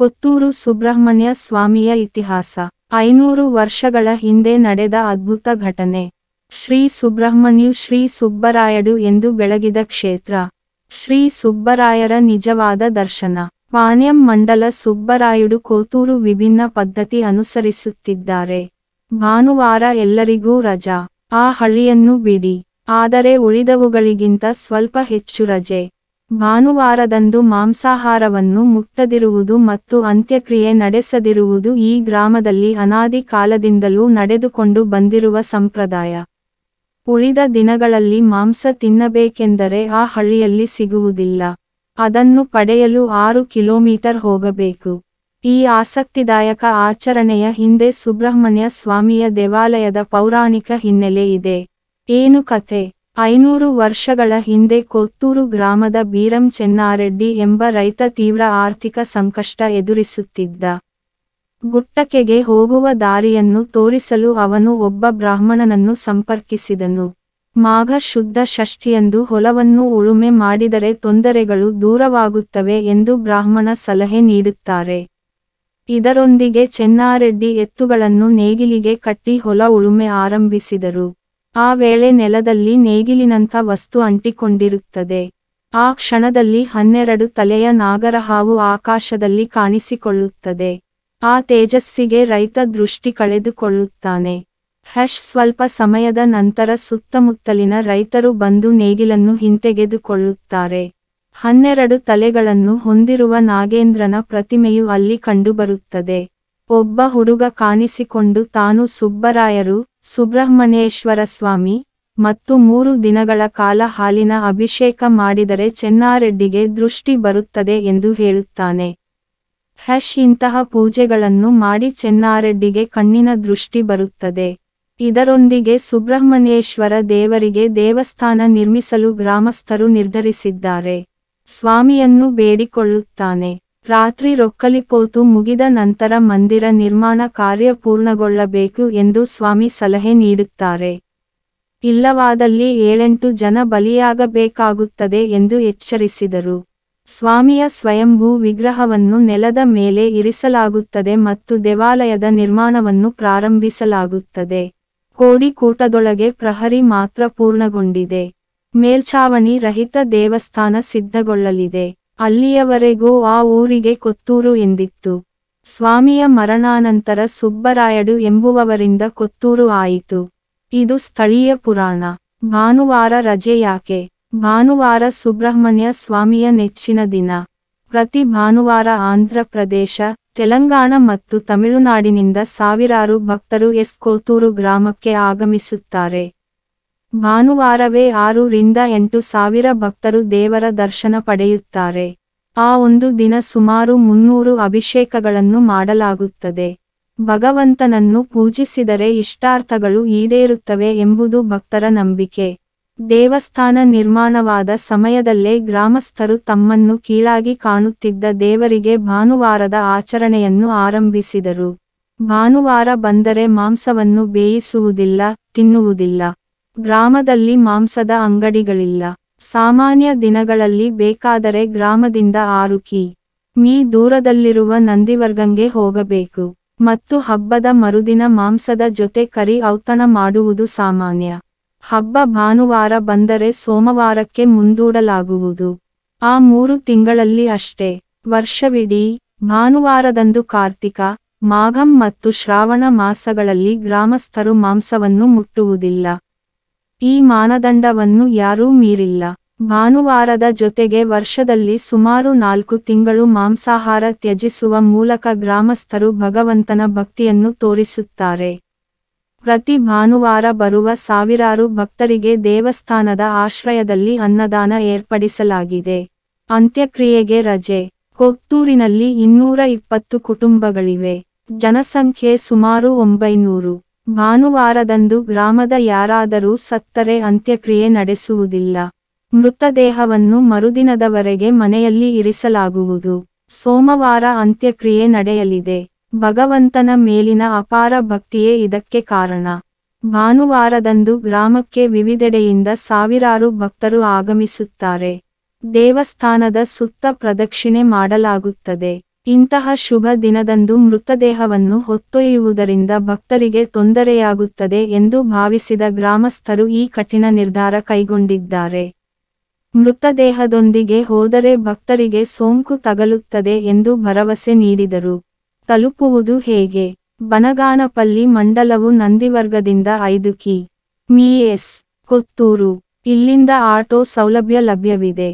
ಕೊತ್ತೂರು ಸುಬ್ರಹ್ಮಣ್ಯ ಸ್ವಾಮಿಯ ಇತಿಹಾಸ ಐನೂರು ವರ್ಷಗಳ ಹಿಂದೆ ನಡೆದ ಅದ್ಭುತ ಘಟನೆ ಶ್ರೀ ಸುಬ್ರಹ್ಮಣ್ಯು ಶ್ರೀ ಸುಬ್ಬರಾಯಡು ಎಂದು ಬೆಳಗಿದ ಕ್ಷೇತ್ರ ಶ್ರೀ ಸುಬ್ಬರಾಯರ ನಿಜವಾದ ದರ್ಶನ ಪಾಣ್ಯಂ ಮಂಡಲ ಸುಬ್ಬರಾಯುಡು ಕೋತೂರು ವಿಭಿನ್ನ ಪದ್ಧತಿ ಅನುಸರಿಸುತ್ತಿದ್ದಾರೆ ಭಾನುವಾರ ಎಲ್ಲರಿಗೂ ರಜಾ ಆ ಹಳ್ಳಿಯನ್ನು ಬಿಡಿ ಆದರೆ ಉಳಿದವುಗಳಿಗಿಂತ ಸ್ವಲ್ಪ ಹೆಚ್ಚು ರಜೆ ಭಾನುವಾರದಂದು ಮಾಂಸಾಹಾರವನ್ನು ಮುಟ್ಟದಿರುವುದು ಮತ್ತು ಅಂತ್ಯಕ್ರಿಯೆ ನಡೆಸದಿರುವುದು ಈ ಗ್ರಾಮದಲ್ಲಿ ಅನಾದಿ ಕಾಲದಿಂದಲೂ ನಡೆದುಕೊಂಡು ಬಂದಿರುವ ಸಂಪ್ರದಾಯ ಉಳಿದ ದಿನಗಳಲ್ಲಿ ಮಾಂಸ ತಿನ್ನಬೇಕೆಂದರೆ ಆ ಹಳ್ಳಿಯಲ್ಲಿ ಸಿಗುವುದಿಲ್ಲ ಅದನ್ನು ಪಡೆಯಲು ಆರು ಕಿಲೋಮೀಟರ್ ಹೋಗಬೇಕು ಈ ಆಸಕ್ತಿದಾಯಕ ಆಚರಣೆಯ ಹಿಂದೆ ಸುಬ್ರಹ್ಮಣ್ಯ ಸ್ವಾಮಿಯ ದೇವಾಲಯದ ಪೌರಾಣಿಕ ಹಿನ್ನೆಲೆ ಇದೆ ಏನು ಕಥೆ ಐನೂರು ವರ್ಷಗಳ ಹಿಂದೆ ಕೊತ್ತೂರು ಗ್ರಾಮದ ಬೀರಂ ಚೆನ್ನಾರೆಡ್ಡಿ ಎಂಬ ರೈತ ತೀವ್ರ ಆರ್ಥಿಕ ಸಂಕಷ್ಟ ಎದುರಿಸುತ್ತಿದ್ದ ಗುಟ್ಟಕೆಗೆ ಹೋಗುವ ದಾರಿಯನ್ನು ತೋರಿಸಲು ಅವನು ಒಬ್ಬ ಬ್ರಾಹ್ಮಣನನ್ನು ಸಂಪರ್ಕಿಸಿದನು ಮಾಘ ಶುದ್ಧ ಷಷ್ಠಿಯಂದು ಹೊಲವನ್ನು ಉಳುಮೆ ಮಾಡಿದರೆ ತೊಂದರೆಗಳು ದೂರವಾಗುತ್ತವೆ ಎಂದು ಬ್ರಾಹ್ಮಣ ಸಲಹೆ ನೀಡುತ್ತಾರೆ ಇದರೊಂದಿಗೆ ಚೆನ್ನಾರೆಡ್ಡಿ ಎತ್ತುಗಳನ್ನು ನೇಗಿಲಿಗೆ ಕಟ್ಟಿ ಹೊಲ ಉಳುಮೆ ಆರಂಭಿಸಿದರು ಆ ವೇಳೆ ನೆಲದಲ್ಲಿ ನೇಗಿಲಿನಂಥ ವಸ್ತು ಅಂಟಿಕೊಂಡಿರುತ್ತದೆ ಆ ಕ್ಷಣದಲ್ಲಿ ಹನ್ನೆರಡು ತಲೆಯ ನಾಗರಹಾವು ಆಕಾಶದಲ್ಲಿ ಕಾಣಿಸಿಕೊಳ್ಳುತ್ತದೆ ಆ ತೇಜಸ್ಸಿಗೆ ರೈತ ದೃಷ್ಟಿ ಕಳೆದುಕೊಳ್ಳುತ್ತಾನೆ ಹಶ್ ಸ್ವಲ್ಪ ಸಮಯದ ನಂತರ ಸುತ್ತಮುತ್ತಲಿನ ರೈತರು ಬಂದು ನೇಗಿಲನ್ನು ಹಿಂತೆಗೆದುಕೊಳ್ಳುತ್ತಾರೆ ಹನ್ನೆರಡು ತಲೆಗಳನ್ನು ಹೊಂದಿರುವ ನಾಗೇಂದ್ರನ ಪ್ರತಿಮೆಯು ಅಲ್ಲಿ ಕಂಡುಬರುತ್ತದೆ ಒಬ್ಬ ಹುಡುಗ ಕಾಣಿಸಿಕೊಂಡು ತಾನು ಸುಬ್ಬರಾಯರು ಸುಬ್ರಹ್ಮಣ್ಯೇಶ್ವರ ಸ್ವಾಮಿ ಮತ್ತು ಮೂರು ದಿನಗಳ ಕಾಲ ಹಾಲಿನ ಅಭಿಷೇಕ ಮಾಡಿದರೆ ಚೆನ್ನಾರೆಡ್ಡಿಗೆ ದೃಷ್ಟಿ ಬರುತ್ತದೆ ಎಂದು ಹೇಳುತ್ತಾನೆ ಹಶ್ ಇಂತಹ ಪೂಜೆಗಳನ್ನು ಮಾಡಿ ಚೆನ್ನಾರೆಡ್ಡಿಗೆ ಕಣ್ಣಿನ ದೃಷ್ಟಿ ಬರುತ್ತದೆ ಇದರೊಂದಿಗೆ ಸುಬ್ರಹ್ಮಣ್ಯೇಶ್ವರ ದೇವರಿಗೆ ದೇವಸ್ಥಾನ ನಿರ್ಮಿಸಲು ಗ್ರಾಮಸ್ಥರು ನಿರ್ಧರಿಸಿದ್ದಾರೆ ಸ್ವಾಮಿಯನ್ನು ಬೇಡಿಕೊಳ್ಳುತ್ತಾನೆ ರಾತ್ರಿ ರೊಕ್ಕಲಿಪೋತು ಮುಗಿದ ನಂತರ ಮಂದಿರ ನಿರ್ಮಾಣ ಕಾರ್ಯ ಪೂರ್ಣಗೊಳ್ಳಬೇಕು ಎಂದು ಸ್ವಾಮಿ ಸಲಹೆ ನೀಡುತ್ತಾರೆ ಇಲ್ಲವಾದಲ್ಲಿ ಏಳೆಂಟು ಜನ ಬಲಿಯಾಗಬೇಕಾಗುತ್ತದೆ ಎಂದು ಎಚ್ಚರಿಸಿದರು ಸ್ವಾಮಿಯ ಸ್ವಯಂಭೂ ವಿಗ್ರಹವನ್ನು ನೆಲದ ಮೇಲೆ ಇರಿಸಲಾಗುತ್ತದೆ ಮತ್ತು ದೇವಾಲಯದ ನಿರ್ಮಾಣವನ್ನು ಪ್ರಾರಂಭಿಸಲಾಗುತ್ತದೆ ಕೋಡಿಕೂಟದೊಳಗೆ ಪ್ರಹರಿ ಮಾತ್ರ ಪೂರ್ಣಗೊಂಡಿದೆ ಮೇಲ್ಛಾವಣಿ ರಹಿತ ದೇವಸ್ಥಾನ ಸಿದ್ಧಗೊಳ್ಳಲಿದೆ ಅಲ್ಲಿಯವರೆಗೂ ಆ ಊರಿಗೆ ಕೊತ್ತೂರು ಎಂದಿತ್ತು ಸ್ವಾಮಿಯ ಮರಣಾನಂತರ ಸುಬ್ಬರಾಯಡು ಎಂಬುವವರಿಂದ ಕೊತ್ತೂರು ಆಯಿತು ಇದು ಸ್ಥಳೀಯ ಪುರಾಣ ಭಾನುವಾರ ರಜೆ ಯಾಕೆ ಭಾನುವಾರ ಸುಬ್ರಹ್ಮಣ್ಯ ಸ್ವಾಮಿಯ ನೆಚ್ಚಿನ ದಿನ ಪ್ರತಿ ಭಾನುವಾರ ಆಂಧ್ರ ಪ್ರದೇಶ ತೆಲಂಗಾಣ ಮತ್ತು ತಮಿಳುನಾಡಿನಿಂದ ಸಾವಿರಾರು ಭಕ್ತರು ಎಸ್ ಕೊತ್ತೂರು ಗ್ರಾಮಕ್ಕೆ ಆಗಮಿಸುತ್ತಾರೆ ಭಾನುವಾರವೇ ಆರು ರಿಂದ ಎಂಟು ಸಾವಿರ ಭಕ್ತರು ದೇವರ ದರ್ಶನ ಪಡೆಯುತ್ತಾರೆ ಆ ಒಂದು ದಿನ ಸುಮಾರು ಮುನ್ನೂರು ಅಭಿಷೇಕಗಳನ್ನು ಮಾಡಲಾಗುತ್ತದೆ ಭಗವಂತನನ್ನು ಪೂಜಿಸಿದರೆ ಇಷ್ಟಾರ್ಥಗಳು ಈಡೇರುತ್ತವೆ ಎಂಬುದು ಭಕ್ತರ ನಂಬಿಕೆ ದೇವಸ್ಥಾನ ನಿರ್ಮಾಣವಾದ ಸಮಯದಲ್ಲೇ ಗ್ರಾಮಸ್ಥರು ತಮ್ಮನ್ನು ಕೀಳಾಗಿ ಕಾಣುತ್ತಿದ್ದ ದೇವರಿಗೆ ಭಾನುವಾರದ ಆಚರಣೆಯನ್ನು ಆರಂಭಿಸಿದರು ಭಾನುವಾರ ಬಂದರೆ ಮಾಂಸವನ್ನು ಬೇಯಿಸುವುದಿಲ್ಲ ತಿನ್ನುವುದಿಲ್ಲ ಗ್ರಾಮದಲ್ಲಿ ಮಾಂಸದ ಅಂಗಡಿಗಳಿಲ್ಲ ಸಾಮಾನ್ಯ ದಿನಗಳಲ್ಲಿ ಬೇಕಾದರೆ ಗ್ರಾಮದಿಂದ ಆರು ಕಿ ಮೀ ದೂರದಲ್ಲಿರುವ ನಂದಿವರ್ಗಂಗೆ ಹೋಗಬೇಕು ಮತ್ತು ಹಬ್ಬದ ಮರುದಿನ ಮಾಂಸದ ಜೊತೆ ಕರಿ ಔತಣ ಮಾಡುವುದು ಸಾಮಾನ್ಯ ಹಬ್ಬ ಭಾನುವಾರ ಬಂದರೆ ಸೋಮವಾರಕ್ಕೆ ಮುಂದೂಡಲಾಗುವುದು ಆ ಮೂರು ತಿಂಗಳಲ್ಲಿ ಅಷ್ಟೇ ವರ್ಷವಿಡೀ ಭಾನುವಾರದಂದು ಕಾರ್ತಿಕ ಮಾಘಂ ಮತ್ತು ಶ್ರಾವಣ ಮಾಸಗಳಲ್ಲಿ ಗ್ರಾಮಸ್ಥರು ಮಾಂಸವನ್ನು ಮುಟ್ಟುವುದಿಲ್ಲ ಈ ಮಾನದಂಡವನ್ನು ಯಾರೂ ಮೀರಿಲ್ಲ ಭಾನುವಾರದ ಜೊತೆಗೆ ವರ್ಷದಲ್ಲಿ ಸುಮಾರು ನಾಲ್ಕು ತಿಂಗಳು ಮಾಂಸಾಹಾರ ತ್ಯಜಿಸುವ ಮೂಲಕ ಗ್ರಾಮಸ್ಥರು ಭಗವಂತನ ಭಕ್ತಿಯನ್ನು ತೋರಿಸುತ್ತಾರೆ ಪ್ರತಿ ಭಾನುವಾರ ಬರುವ ಸಾವಿರಾರು ಭಕ್ತರಿಗೆ ದೇವಸ್ಥಾನದ ಆಶ್ರಯದಲ್ಲಿ ಅನ್ನದಾನ ಏರ್ಪಡಿಸಲಾಗಿದೆ ಅಂತ್ಯಕ್ರಿಯೆಗೆ ರಜೆ ಕೊತ್ತೂರಿನಲ್ಲಿ ಇನ್ನೂರ ಇಪ್ಪತ್ತು ಕುಟುಂಬಗಳಿವೆ ಜನಸಂಖ್ಯೆ ಸುಮಾರು ಒಂಬೈನೂರು ಭಾನುವಾರದಂದು ಗ್ರಾಮದ ಯಾರಾದರೂ ಸತ್ತರೆ ಅಂತ್ಯಕ್ರಿಯೆ ನಡೆಸುವುದಿಲ್ಲ ಮೃತದೇಹವನ್ನು ಮರುದಿನದವರೆಗೆ ಮನೆಯಲ್ಲಿ ಇರಿಸಲಾಗುವುದು ಸೋಮವಾರ ಅಂತ್ಯಕ್ರಿಯೆ ನಡೆಯಲಿದೆ ಭಗವಂತನ ಮೇಲಿನ ಅಪಾರ ಭಕ್ತಿಯೇ ಇದಕ್ಕೆ ಕಾರಣ ಭಾನುವಾರದಂದು ಗ್ರಾಮಕ್ಕೆ ವಿವಿಧೆಡೆಯಿಂದ ಸಾವಿರಾರು ಭಕ್ತರು ಆಗಮಿಸುತ್ತಾರೆ ದೇವಸ್ಥಾನದ ಸುತ್ತ ಪ್ರದಕ್ಷಿಣೆ ಮಾಡಲಾಗುತ್ತದೆ ಇಂತಹ ಶುಭ ದಿನದಂದು ಮೃತದೇಹವನ್ನು ಹೊತ್ತೊಯ್ಯುವುದರಿಂದ ಭಕ್ತರಿಗೆ ತೊಂದರೆಯಾಗುತ್ತದೆ ಎಂದು ಭಾವಿಸಿದ ಗ್ರಾಮಸ್ಥರು ಈ ಕಠಿಣ ನಿರ್ಧಾರ ಕೈಗೊಂಡಿದ್ದಾರೆ ಮೃತದೇಹದೊಂದಿಗೆ ಹೋದರೆ ಭಕ್ತರಿಗೆ ಸೋಂಕು ತಗಲುತ್ತದೆ ಎಂದು ಭರವಸೆ ನೀಡಿದರು ತಲುಪುವುದು ಹೇಗೆ ಬನಗಾನಪಲ್ಲಿ ಮಂಡಲವು ನಂದಿವರ್ಗದಿಂದ ಐದು ಕಿ ಮಿಎಸ್ ಕೊತ್ತೂರು ಇಲ್ಲಿಂದ ಆಟೋ ಸೌಲಭ್ಯ ಲಭ್ಯವಿದೆ